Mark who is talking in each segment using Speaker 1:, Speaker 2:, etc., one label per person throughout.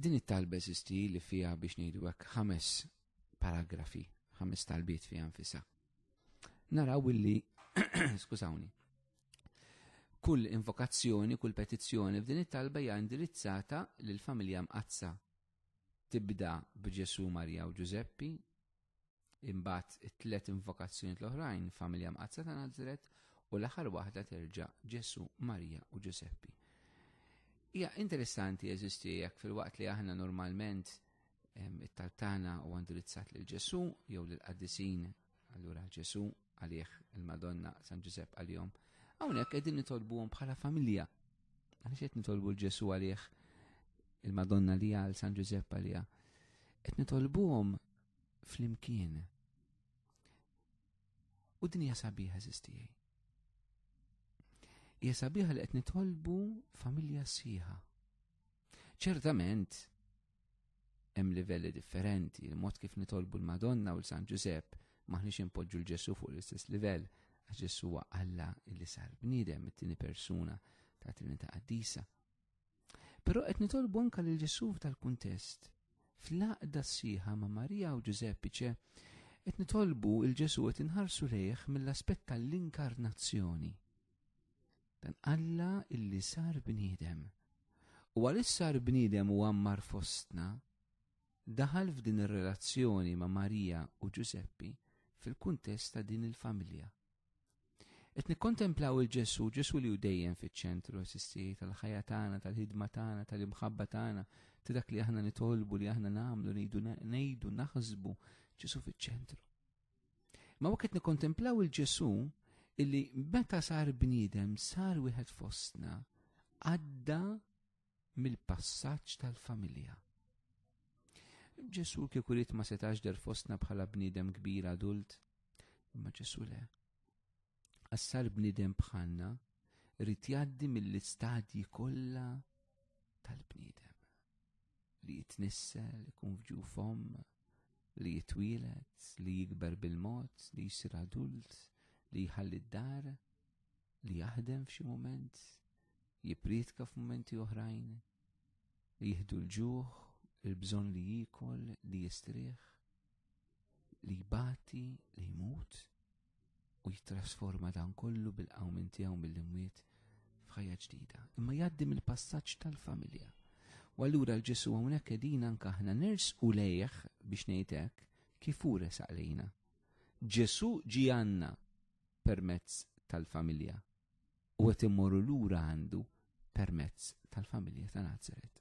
Speaker 1: Din it-talba esisti li fija biex ngħidu għak ħames paragrafi, ħames talbiet fija nfisa. Naraw illi, skużawni, kull invokazzjoni, kull petizzjoni f'din it-talba hija indirizzata lil familja mqazza. Tibda b'Ġesu Marija u Giuseppi, imbagħad it-tlet invokazzjoni l-oħrajn familja mqazza ta' Nazaret u l-aħħar waħda terġa' Ġesu Marija u Giuseppi. Ja, interessanti jeżisti jekk fil-waqt li aħna normalment it-tartana u għandirizzat lil ġesu jew lil qaddisin allura ġesu għalih il-Madonna San Giuseppe għal-jom. Għawnek għedin nitolbuhom bħala familja. Għalix għed nitolbu l-ġesu għalih il-Madonna li għal San Giuseppe għalija. nitolbu għom fl-imkien. U dinja sabiħa zistijaj jesabiħa li qed nitolbu familja sħiħa. Ċertament, hemm livelli differenti, il-mod kif nitolbu l-Madonna u l-San Giuseppe maħniex impoġġu l-Ġessu fuq l-istess livell, għax Ġessu huwa Alla li sar bniedem it-tieni persuna ta' Trinità Qaddisa. Però qed nitolbu anke lil Ġessu tal-kuntest fl-aqda sħiħa ma' Marija u Giuseppe ċe qed nitolbu il-Ġesu qed inħarsu lejh mill-aspett tal-inkarnazzjoni Dan Alla illi sar bniedem. U għal sar bniedem u għammar fostna, daħal f'din ir-relazzjoni ma' Marija u Giuseppi fil-kuntest ta' din il-familja. Et nikkontemplaw il-ġessu, ġessu li u dejjem fiċ-ċentru assistijiet tal-ħajja tagħna, tal-ħidma tagħna, tal-imħabba tagħna, ta' dak li aħna nitolbu, li aħna nagħmlu, ngħidu, naħsbu ġessu fiċ-ċentru. Ma waqt nikkontemplaw il-ġessu, illi meta sar bniedem sar wieħed fostna għadda mill-passaġġ tal-familja. Ġesu kieku rrit ma setax der fostna bħala bniedem kbir adult, imma ġesu le. Assar bniedem bħalna rrit jaddi mill-istadji kollha tal-bniedem. Li jitnissel, ikun fġu fom, li jitwilet, li jikber bil-mod, li jisir adult, li jħalli d-dar, li jaħdem f'xi moment, jipritka f'momenti oħrajn, li jihdu l-ġuħ, il-bżon li jikol, li jistriħ, li jbati, li jmut, u jitrasforma dan kollu bil-qawmin tiegħu mill-imwiet f'ħajja ġdida. Imma jaddim il-passaġġ tal-familja. U allura l-ġesu hawnhekk qegħdin nkaħna aħna nirs u lejh biex nejtek kif saqlejna. Ġesu ġijanna għandna permezz tal-familja u għet immorru lura għandu permezz tal-familja ta' Nazaret.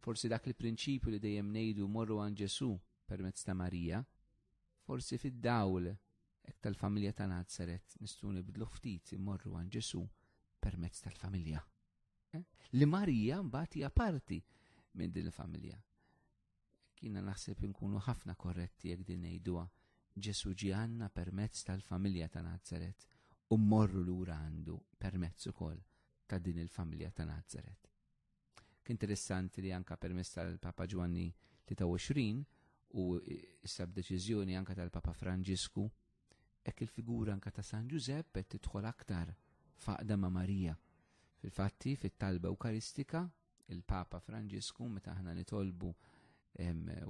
Speaker 1: Forsi dak il-prinċipju li dejjem ngħidu morru għan Ġesu permezz ta' Marija, forsi fid-dawl ek tal-familja ta' Nazaret nistgħu nibdlu ftit immorru għan Ġesu permezz tal-familja. Eh? Li Marija mbagħad hija parti minn din il-familja. Kina naħseb inkunu ħafna korretti jekk din ngħiduha Ġesu ġianna permezz tal-familja ta' Nazaret u morru lura għandu permezz ukoll ta' din il-familja ta' Nazaret. interessanti li anka permezz tal-Papa Giovanni 23 u issa b'deċiżjoni anka tal-Papa Franġisku hekk il-figura anka ta' San Giuseppe qed tidħol aktar faqda ma' Marija. Fil-fatti fit-talba Eukaristika il-Papa Franġisku meta aħna nitolbu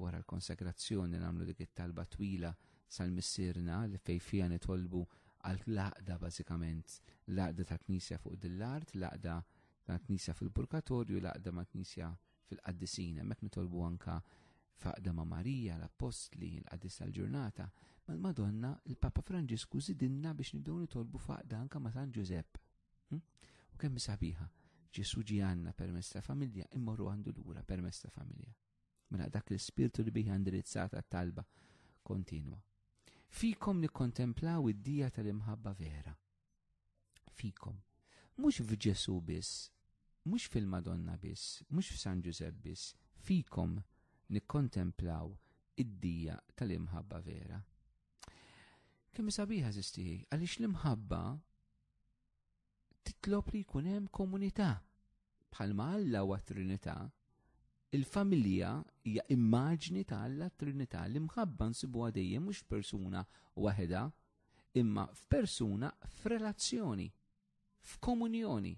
Speaker 1: wara l-konsekrazzjoni nagħmlu dik it-talba twila sal-missirna li fej fija nitolbu għal laqda bażikament laqda ta' knisja fuq dil-art, laqda ta' knisja fil-purkatorju, laqda ma' knisja fil-qaddisina, mek nitolbu anka faqda ma' Marija, l-Apostli, l-Qaddis tal-ġurnata, mal-Madonna, il-Papa Franġisku zidinna biex nibdew nitolbu faqda anka ma' San Giuseppe. Hm? U kemm sabiħa, Ġesu ġi għanna permess ta' familja, immorru għandu l-għura permess ta' familja. Mela dak l-spirtu li biħi għandirizzata talba kontinwa fikom nikkontemplaw id-dija tal-imħabba vera. Fikom. Mux f'Ġesu biss, mux fil-Madonna biss, mux f'San Giuseppe biss, fikom nikkontemplaw id-dija tal-imħabba vera. Kemm sabiħa zistiħi, għaliex l-imħabba titlob li jkun hemm komunità bħalma Alla huwa Trinità il-familja hija immaġni tal Trinità li mħabba nsibu għadejjem mhux persuna waħda, imma f'persuna f'relazzjoni, f'komunjoni.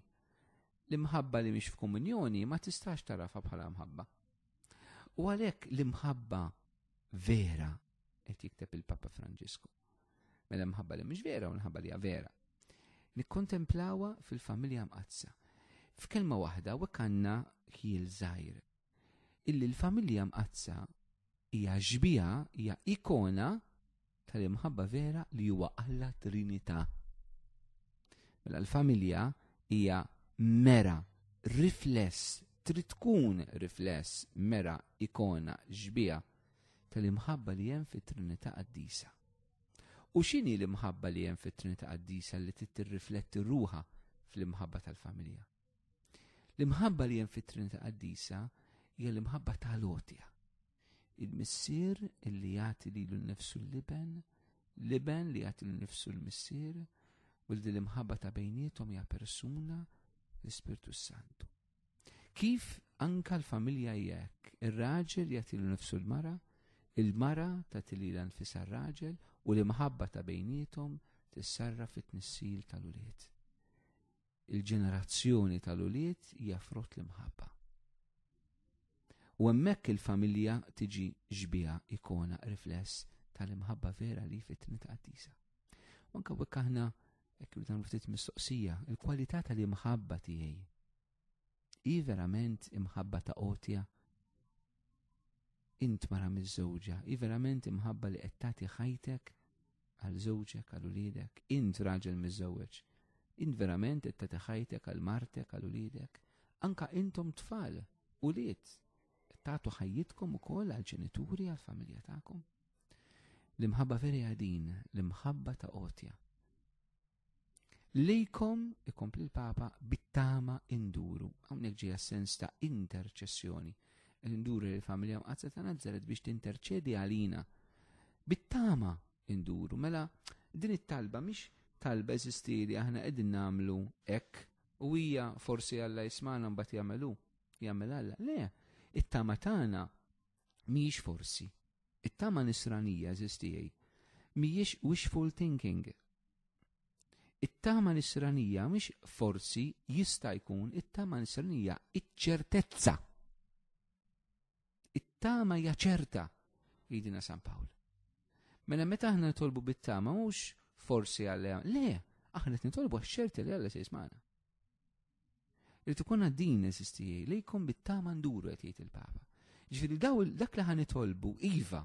Speaker 1: L-imħabba li mhix f'komunjoni ma tistax tarafa bħala mħabba. U għalhekk l-imħabba vera qed jikteb il-Papa Franġisku. Mela mħabba li mhix vera u nħabba li hija vera. nikkontemplawha fil-familja mqazza. F'kelma waħda wek għandna ħil żgħir illi l-familja mqazza hija ġbija, hija ikona tal-imħabba vera li huwa Alla Trinità. Mela l-familja hija mera, rifless, trid tkun rifless, mera, ikona, ġbija tal-imħabba li hemm fit-Trinità Qaddisa. U x'inhi l-imħabba li hemm fit-Trinità Qaddisa li trid tirrifletti ruha fl-imħabba tal-familja? L-imħabba li hemm fit-Trinità Qaddisa hija l-imħabba ta' lotja. Il-missier illi jagħti lilu nnifsu l-liben, liben li jagħti nnifsu l-missier, u li l-imħabba ta' bejnietom hija persuna l-Ispirtu Santu. Kif anka l-familja jekk, ir-raġel jagħti l-nifsu l-mara, il-mara ta' tilila nfisa r-raġel u l-imħabba ta' bejnietom tissarra fit-nissil tal-uliet. Il-ġenerazzjoni tal-uliet hija l-imħabba. U hemmhekk il-familja tiġi ġbija ikona rifless tal-imħabba vera li fit-tnit qatisa. Manka bekk aħna hekk dan ftit mistoqsija, il-kwalità tal-imħabba tiegħi. I verament imħabba ta' otja int mara miż i verament imħabba li qed tagħti ħajtek għal żewġek għal ulidek, int raġel miż int verament qed tagħti ħajtek għal martek għal ulidek, anka intom tfal, uliet tagħtu ħajjitkom ukoll għal-ġenituri għal-familja tagħkom. L-imħabba veri għadin, l-imħabba ta' otja. Lejkom ikompli l-Papa bittama induru, hawnhekk ġie sens ta' interċessjoni. Induru l-familja mqazza ta' nazzaret biex tinterċedi għalina. Bittama induru, mela din it-talba mhix talba eżistiri, aħna qegħdin nagħmlu hekk u hija forsi Alla jismana mbagħad jamelu. jagħmel Alla. Le, it-tama tagħna mhijiex forsi. It-tama nisranija żistijej mhijiex wishful thinking. It-tama nisranija mhix forsi jista' jkun it-tama nisranija iċ-ċertezza. It-tama hija ċerta jidina San Pawl. Mela meta aħna tolbu bit-tama mhux forsi għalleha, le, aħna qed nitolbu għax-ċerti li għalla se jismana li tukuna din esistijie li jkun bit-tama nduru qed jgħid il-Papa. Ġifieri daw dak li ħanitolbu iva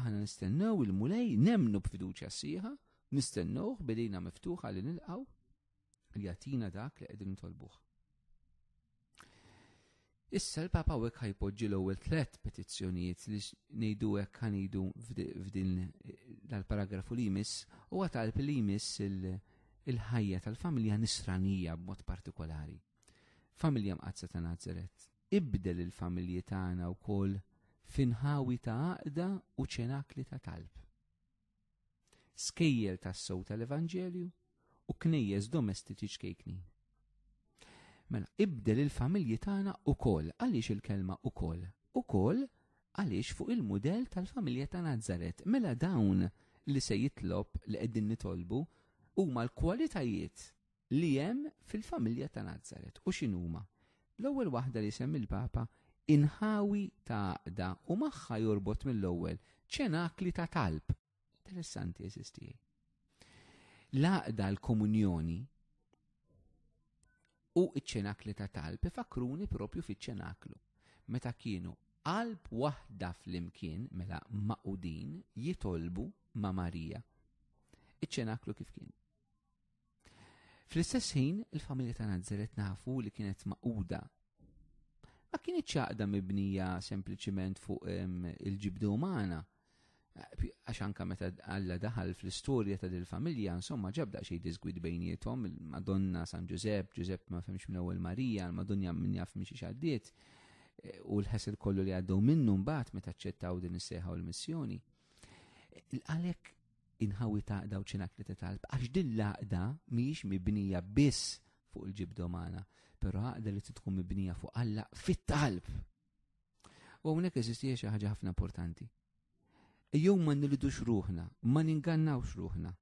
Speaker 1: aħna nistennew il-mulej nemnu b'fiduċja sieħa, nistennew bidejna miftuħa li nilqaw li jagħtina dak li qegħdin nitolbuh. Issa l-Papa għek ħajpoġġi l-ewwel tliet petizzjonijiet li ngħidu hekk ħanidu f'din eh, l paragrafu li jmiss huwa talb li jmiss il-ħajja tal-familja nisranija b'mod partikolari familja mqazza ta' Nazaret. Ibdel il-familji tagħna wkoll finħawi ta' għaqda u ċenakli ta' talb. Skejjel tas sow tal-Evanġelju u knejjes domestiċi ċkejkni. Mela, ibdel il-familji tagħna wkoll għaliex il-kelma wkoll Ukoll għaliex fuq il-mudell tal-familja ta' Nazaret. Mela dawn li se jitlob li qegħdin nitolbu huma l-kwalitajiet li hemm fil-familja ta' Nazaret. U x'inhuma? L-ewwel waħda li semmi l-Papa inħawi ta' da u magħha jorbot mill-ewwel ċenakli ta' talb. Interessanti eżisti. Laqda l-komunjoni u ċ-ċenakli ta' talb fakruni propju fiċ-ċenaklu. Meta kienu qalb waħda fl-imkien mela maqudin jitolbu ma' Marija. Iċ-ċenaklu kif kien. Fl-istess ħin, il-familja ta' Nazaret nafu li kienet maquda. Ma kienet ċaqda mibnija sempliciment fuq il-ġibdu umana. Għax anka meta Alla daħal fl-istorja ta' dil-familja, insomma ġabda xej dizgwid bejnietom, il-Madonna San Giuseppe, Giuseppe ma femx minn ewwel Marija, il-Madonna minn jaf minn xi xaddiet, e, u l-ħesel kollu li għaddew minnu mbagħad meta ċċettaw din is-seħħa u l-missjoni. E, għalhekk inħawi ta' daw ċinak li titalb. Għax din laqda miex mibnija biss fuq il-ġibdomana, pero għaqda li t-tkun mibnija fuq Alla fit-talb. U għunek eżistija xi ħaġa ħafna importanti. Jew ma nilidux ruħna, ma ningannawx ruħna.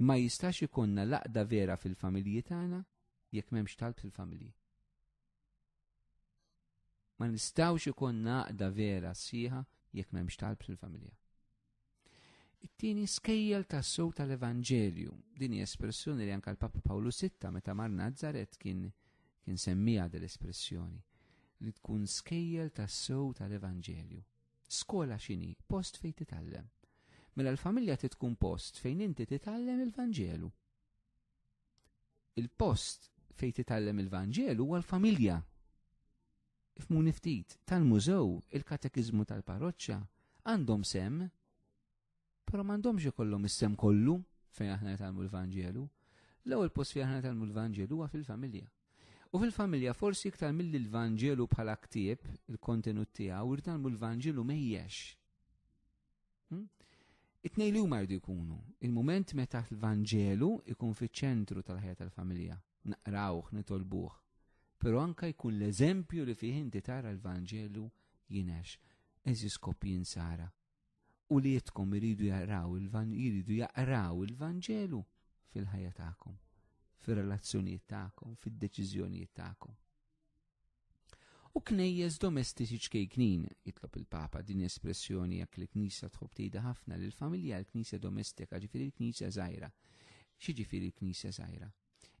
Speaker 1: Ma jistax ikonna laqda vera fil-familji tagħna jekk m'hemmx talb fil-familji. Ma nistawx ikonna laqda vera siħa jekk m'hemmx talb fil-familja it-tieni skejjel tas-sow tal-Evanġelju. Din hija espressjoni li anke l-Papa Pawlu Sitta meta mar Nazaret kien kien semmija dell-espressjoni li tkun skejjel tas-sow tal-Evanġelju. Skola xini, post fejn titgħallem. Mela l-familja titkun post fejn inti titgħallem il-Vanġelu. Il-post fejn titgħallem il-Vanġelu huwa l-familja. Ifmu ftit tal-mużew, il katekiżmu tal-parroċċa għandhom sem pero m'għandhomx ikollhom mis sem kollu fejn aħna nitalmu l-Vanġelu. L-ewwel post fejn aħna nitalmu l vangelu huwa fil-familja. U fil-familja forsi iktar mill l-Vanġelu bħala ktieb il-kontenut tiegħu irtalmu l-Vanġelu mejjex. Hmm? Itnej li huma jdu jkunu. Il-mument meta l-Vanġelu ikun fiċ-ċentru tal-ħajja tal-familja. Naqrawh, nitolbuh. Però anka jkun l-eżempju li fih inti tara l vangelu jinex. Eżis kopjin Sara u li jitkom iridu jaqraw jiridu jaqraw il-Vanġelu fil-ħajja tagħkom, fir-relazzjonijiet tagħkom, fid-deċiżjonijiet tagħkom. U knejjes domestiċi knin, jitlob il-Papa din espressjoni jekk li knisja tħobb tejda ħafna lil familja l-Knisja domestika ġifieri l-Knisja żgħira. Xi l-Knisja żgħira?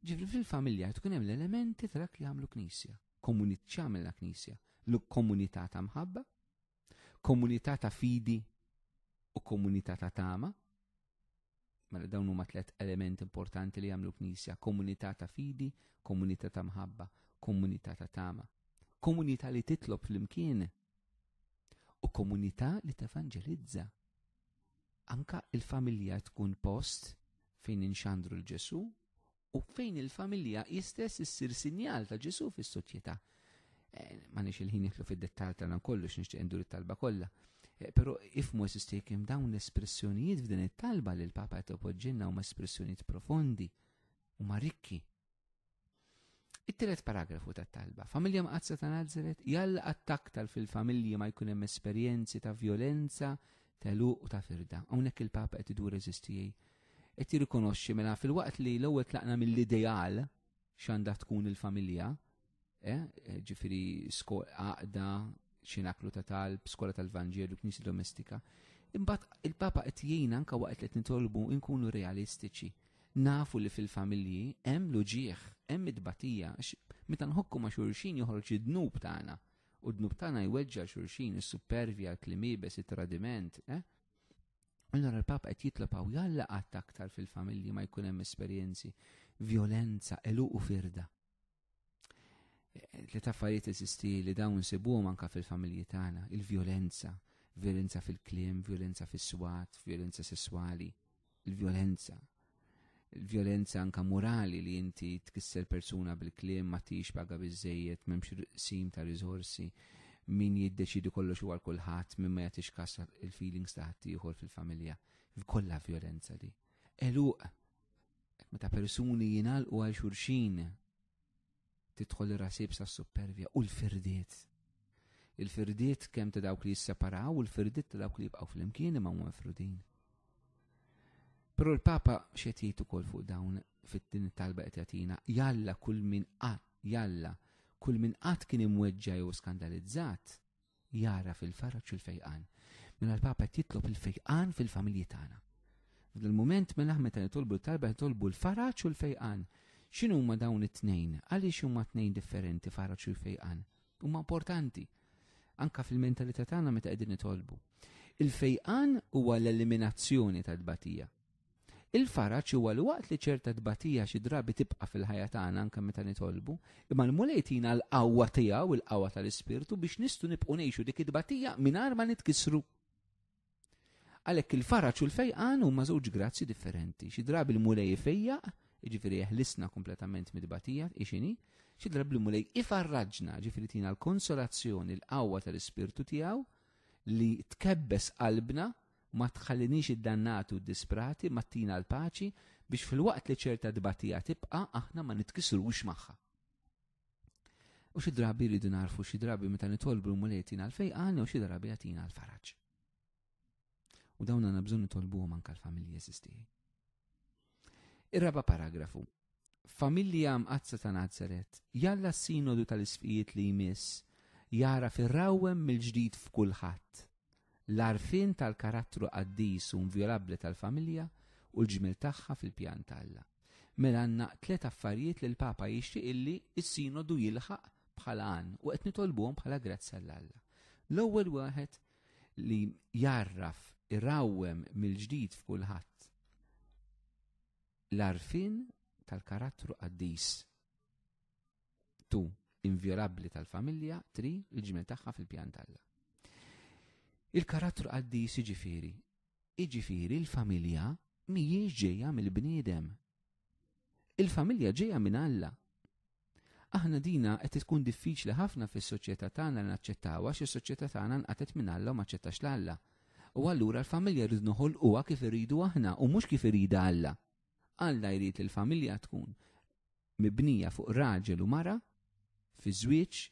Speaker 1: Ġifri fil-familja tkun hemm l-elementi ta' li jagħmlu Knisja, komunità x'għamilna Knisja, l-komunità ta' mħabba, komunità ta' fidi u komunità ta' tama. Mela dawn huma tliet element importanti li jagħmlu knisja, komunità ta' fidi, komunità ta' mħabba, komunità ta' tama. Komunità li titlob flimkien u komunità li tevanġelizza. Anka il-familja tkun post fejn inxandru l-Ġesu u fejn il-familja jistess issir sinjal ta' Ġesu fis-soċjetà. Eh, ma nix il-ħin jitlu fid-dettal tal kollu x'nixtieq indur it-talba kollha Eh, Pero if Moses takim dawn l-espressjonijiet f'din it-talba li l-Papa u huma espressjonijiet profondi u rikki. It-tielet paragrafu tat-talba. Familja mqazza ta' Nazaret jalla attaktar fil-familji ma jkun hemm esperjenzi ta' violenza, ta' luq u ta' firda. Hawnhekk il-Papa qed idur eżistijej. Qed jirrikonoxxi mela fil-waqt li l-ewwel tlaqna mill-ideal x'għandha tkun il-familja, eh, eh, ġifiri għaqda, xinaklu ta' talb, skola tal vangelu knisi domestika. Imbagħad il-Papa qed jgħina anke waqt li nitolbu nkunu realistiċi. Nafu li fil-familji hemm luġieħ, hemm id-batija, meta nħokku ma' xulxin joħroġ id-dnub tagħna. U d-dnub tagħna jweġġa' xulxin is-supervja, l-klimibes, it-tradiment, eh? Allora il-Papa qed jitlob hawn jalla qatt aktar fil-familji ma jkun hemm esperjenzi violenza, eluq u firda li ta' affarijiet eżisti li dawn sibuhom manka fil-familji tagħna, il-vjolenza, violenza fil-klim, violenza fis-swat, violenza sessuali, il-vjolenza. Il-vjolenza anka morali li inti tkisser persuna bil-klim ma tix paga bizzejiet, m'hemmx sim ta' rizorsi, min jiddeċidi kollox għal kulħadd min ma jagħtix kassa il-feelings ta' ieħor fil-familja. Kollha violenza di. Eluq meta persuni jingħalqu għal xurxin titħol ir-rasib sa' supervja u l-firdiet. Il-firdiet kemm ta' dawk li jisseparaw u l-firdiet ta' dawk li jibqaw fl-imkien ma' frudin. Pero l-Papa xetiet kol fuq dawn fit-tin talba qed jalla kull min qatt jalla kull min qatt kien imweġġa jew skandalizzat jara fil-farraġġ u l-fejqan. Mela l-Papa titlob il-fejqan fil-familji tagħna. F'dil mument mela meta jitolbu l-talba nitolbu l-farraġġ u l-fejqan xinu ma dawn it-tnejn, għaliex huma tnejn differenti faraċ u fejqan. Huma importanti anka fil-mentalità tagħna meta qegħdin nitolbu. Il-fejqan huwa l-eliminazzjoni tal-batija. Il-faraċ huwa l-waqt li ċerta tbatija xi drabi tibqa' fil-ħajja tagħna anke meta nitolbu, imma l-mulejtina l-qawwa tiegħu il-qawwa tal-ispirtu biex nistu nibqu ngħixu dik it-tbatija mingħajr ma nitkissru. għalek il-faraċ u l-fejqan huma żewġ grazzi differenti. Xi drabi l-mulej fejjaq, ġifiri jeħlisna kompletament mid-batija, ixini, xi drab mulej ifarraġna ġifiri tina l-konsolazzjoni l-qawwa tal-ispirtu tiegħu li tkebbes qalbna ma tħallinix id dannatu u disprati ma tina l-paċi biex fil-waqt li ċerta dbatija tibqa aħna ma nitkisruwx magħha. U xi drabi rridu narfu xi drabi meta nitolbu mulejtin għal-fejqani u xi drabi għatina għal-faraġ. U dawn nabżun nitolbu nitolbuhom anke l-familji eżistijaj. Ir-raba paragrafu. Familja mqazza ta' Nazaret, jalla s-sinodu tal-isfijiet li jmiss, jara fir-rawem mill-ġdid f'kulħadd. L-arfin tal-karattru għaddis un violabli tal-familja u l-ġmil tagħha fil-pjan talla. Mela għandna tliet affarijiet li l-Papa jixti illi s-sinodu jilħaq bħala għan u qed nitolbuhom bħala grazza l-Alla. L-ewwel waħed li jarraf irrawem mill-ġdid f'kulħadd l-arfin tal-karattru qaddis. Tu, inviolabli tal-familja, tri il-ġimel tagħha fil-pjan talla. Il-karattru qaddis iġifiri. Iġifiri l-familja mhijiex ġejja mill-bniedem. Il-familja ġejja minn Alla. Aħna dina qed tkun diffiċli ħafna fis-soċjetà tagħna li naċċettawha xi soċjetà tagħna nqatet minn Alla u maċċettax l-Alla. U allura l-familja rrid noħolquha kif iridu aħna u mhux kif irida Alla. Alla jrid il-familja tkun mibnija fuq raġel u mara fi żwieġ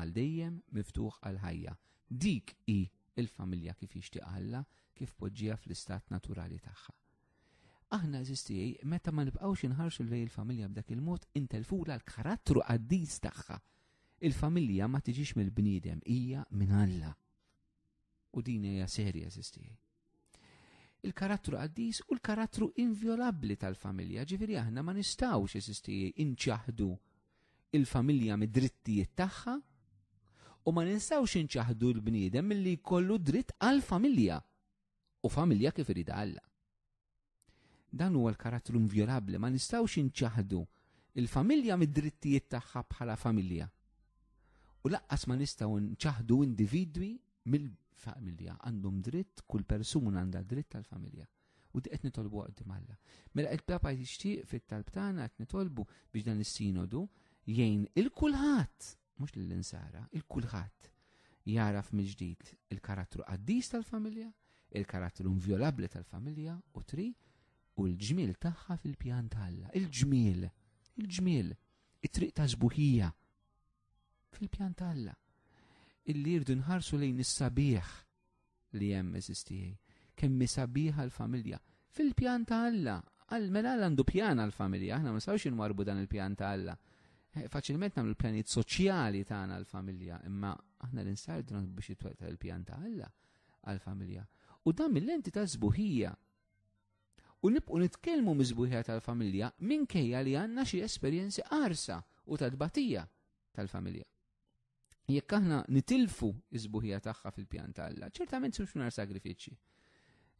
Speaker 1: għal dejjem miftuħ għal ħajja. Dik i il-familja kif jixtieq Alla kif poġġija fl-istat naturali tagħha. Aħna eżistijaj, meta ma nibqawx inħarsu lej il-familja b'dak il-mod, intelfula l-karattru għaddis tagħha. Il-familja ma tiġix mill-bniedem, hija minn Alla. U din hija serja eżistijaj il-karattru għaddis u l-karattru inviolabli tal-familja. Ġifiri aħna ma nistawx jesisti inċaħdu il-familja mid-drittijiet tagħha u ma nistawx inċaħdu l-bniedem milli kollu dritt għal-familja u familja kif irida Alla. Dan huwa l-karattru inviolabli, ma nistawx inċaħdu il-familja mid-drittijiet tagħha bħala familja. U laqqas ma nistgħu nċaħdu individwi mill familja għandhom dritt, kull persuna għandha dritt tal-familja. U di nitolbu għaddi malla. Mela il papa jixtieq fit-talbtana qed nitolbu biex dan il sinodu jgħin il-kulħadd, mhux lill-insara, il-kulħadd jaraf mill-ġdid il-karattru qaddis tal-familja, il-karattru invjolabli tal-familja u tri u l-ġmil tagħha fil-pjan talla. Il-ġmil, il-ġmil, it-triq ta' fil-pjan talla illi jirdu nħarsu lejn is-sabiħ li hemm eżistijaj. Kemm sabiħa għall familja Fil-pjan ta' Alla, għal-mela għandu pjan għal-familja, aħna ma sawx inwarbu dan il-pjan ta' Alla. Eh, faċilment nagħmlu l-pjanijiet soċjali tagħna għal-familja, imma aħna l-insardu biex jitwetta l-pjan ta' Alla għal-familja. U dan mill-lenti ta' zbuħija. U nibqu nitkellmu miżbuħija tal-familja minkejja li għandna xi esperjenzi arsa u tadbatija tal-familja jekk aħna nitilfu iżbuħija tagħha fil-pjan tal ċertament se nar sagrifiċċji.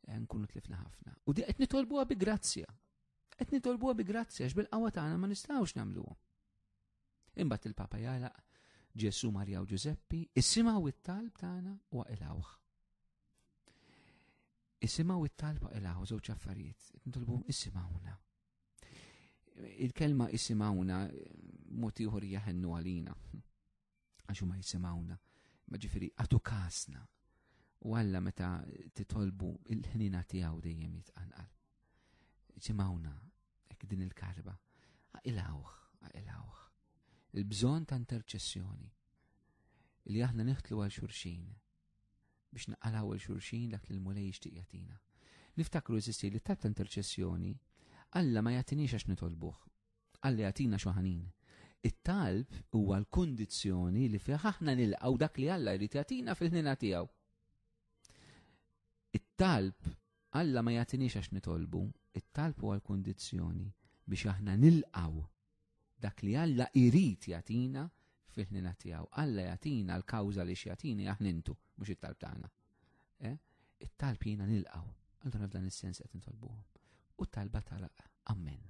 Speaker 1: Eh, nkunu tlifna ħafna. U di qed nitolbuha bi grazzja. Qed nitolbuha bi grazzja x'bil-qawwa tagħna ma nistgħux nagħmluha. Imbagħad il-Papa jalaq Ġesu Marja u Giuseppi, issimgħu it-talb tagħna u għaqilawh. Issimgħu it-talb waqilgħu żewġ affarijiet. Nitolbu issimgħuna. Il-kelma issimgħuna eh, mod ieħor jaħennu għalina għaxu ma jisimawna, ma ġifiri għatu kasna. U għalla meta titolbu il-ħnina tijaw dejjem jitqanqal. Ġimawna, ek din il-karba, għilawħ, għilawħ. Il-bżon ta' interċessjoni li aħna niħtlu għal xurxin biex naqalaw għal xurxin dak li l-mulej jixtieq Niftakru jizisti li ta' interċessjoni Alla ma jatinix għax nitolbuħ, għalla jatina xoħanin it-talb huwa l-kundizzjoni li fih aħna nilqgħu dak li Alla jrid jagħtina fil-ħnina tiegħu. It-talb Alla ma jagħtinix għax nitolbu, it-talb huwa l-kundizzjoni biex aħna nilqgħu dak li Alla jrid jagħtina fil-ħnina tiegħu. Alla jagħtina l-kawża li x'jagħtini aħna intu mhux it-talb tagħna. Eh? It-talb jiena nilqgħu. Allura f'dan is-sens qed nitolbuhom. U t-talba tal Amen.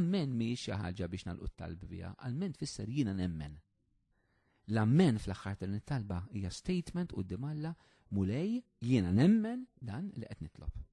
Speaker 1: Ammen miex xi ħaġa biex nalqu talb biha, għalmen tfisser jiena nemmen. L-ammen fl-aħħar tal-talba hija statement u d-dimalla mulej jiena nemmen dan li qed nitlob.